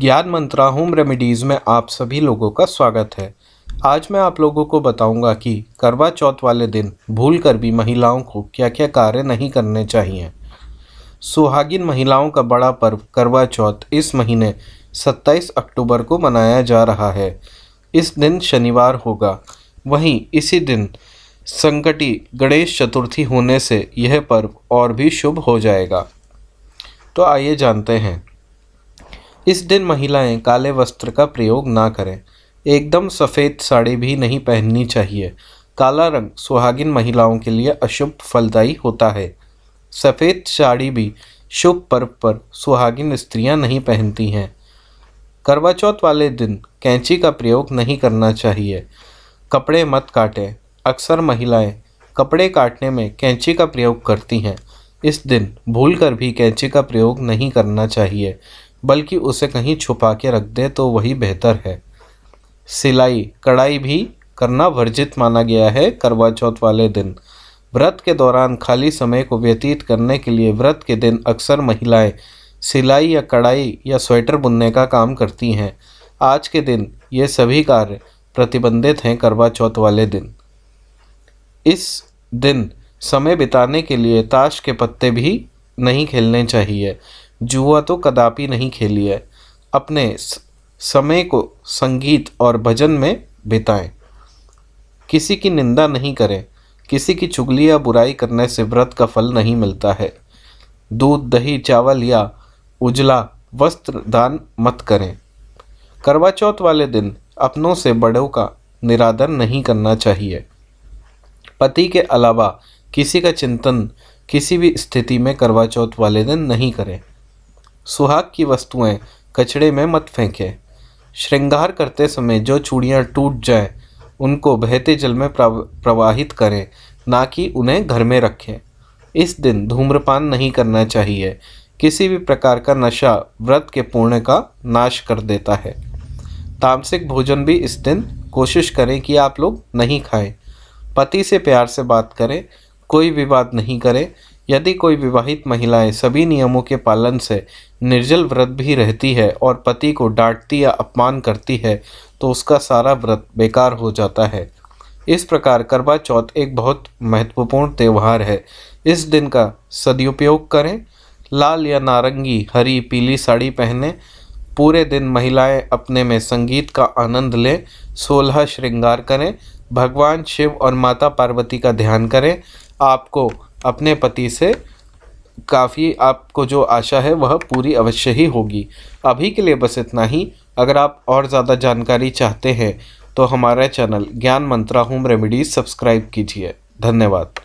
ज्ञान मंत्रा home remedies में आप सभी लोगों का स्वागत है आज मैं आप लोगों को बताऊंगा कि करवा चौथ वाले दिन भूल कर भी महिलाओं को क्या क्या कार्य नहीं करने चाहिए सुहागिन महिलाओं का बड़ा पर्व करवा चौथ इस महीने 27 अक्टूबर को मनाया जा रहा है इस दिन शनिवार होगा वहीं इसी दिन संकटी गणेश चतुर्थी होने से यह पर्व और भी शुभ हो जाएगा तो आइए जानते हैं इस दिन महिलाएं काले वस्त्र का प्रयोग ना करें एकदम सफ़ेद साड़ी भी नहीं पहननी चाहिए काला रंग सुहागिन महिलाओं के लिए अशुभ फलदायी होता है सफ़ेद साड़ी भी शुभ पर्व पर सुहागिन स्त्रियां नहीं पहनती हैं करवा चौथ वाले दिन कैंची का प्रयोग नहीं करना चाहिए कपड़े मत काटें अक्सर महिलाएं कपड़े काटने में कैंची का प्रयोग करती हैं इस दिन भूल कर भी कैंची का प्रयोग नहीं करना चाहिए बल्कि उसे कहीं छुपा के रख दे तो वही बेहतर है सिलाई कढ़ाई भी करना वर्जित माना गया है करवा चौथ वाले दिन व्रत के दौरान खाली समय को व्यतीत करने के लिए व्रत के दिन अक्सर महिलाएं सिलाई या कढ़ाई या स्वेटर बुनने का काम करती हैं आज के दिन ये सभी कार्य प्रतिबंधित हैं करवा चौथ वाले दिन इस दिन समय बिताने के लिए ताश के पत्ते भी नहीं खेलने चाहिए जुआ तो कदापि नहीं खेली है अपने समय को संगीत और भजन में बिताएं किसी की निंदा नहीं करें किसी की चुगली या बुराई करने से व्रत का फल नहीं मिलता है दूध दही चावल या उजला वस्त्र दान मत करें करवा चौथ वाले दिन अपनों से बड़ों का निरादर नहीं करना चाहिए पति के अलावा किसी का चिंतन किसी भी स्थिति में करवा चौथ वाले दिन नहीं करें सुहाग की वस्तुएं कचड़े में मत फेंकें श्रृंगार करते समय जो चूड़ियाँ टूट जाएं उनको बहते जल में प्रवाहित करें ना कि उन्हें घर में रखें इस दिन धूम्रपान नहीं करना चाहिए किसी भी प्रकार का नशा व्रत के पूर्ण का नाश कर देता है तामसिक भोजन भी इस दिन कोशिश करें कि आप लोग नहीं खाएं पति से प्यार से बात करें कोई विवाद नहीं करें यदि कोई विवाहित महिलाएं सभी नियमों के पालन से निर्जल व्रत भी रहती है और पति को डांटती या अपमान करती है तो उसका सारा व्रत बेकार हो जाता है इस प्रकार करवा चौथ एक बहुत महत्वपूर्ण त्यौहार है इस दिन का सदुपयोग करें लाल या नारंगी हरी पीली साड़ी पहने पूरे दिन महिलाएं अपने में संगीत का आनंद लें सोलह श्रृंगार करें भगवान शिव और माता पार्वती का ध्यान करें आपको अपने पति से काफ़ी आपको जो आशा है वह पूरी अवश्य ही होगी अभी के लिए बस इतना ही अगर आप और ज़्यादा जानकारी चाहते हैं तो हमारा चैनल ज्ञान मंत्रा होम रेमेडीज़ सब्सक्राइब कीजिए धन्यवाद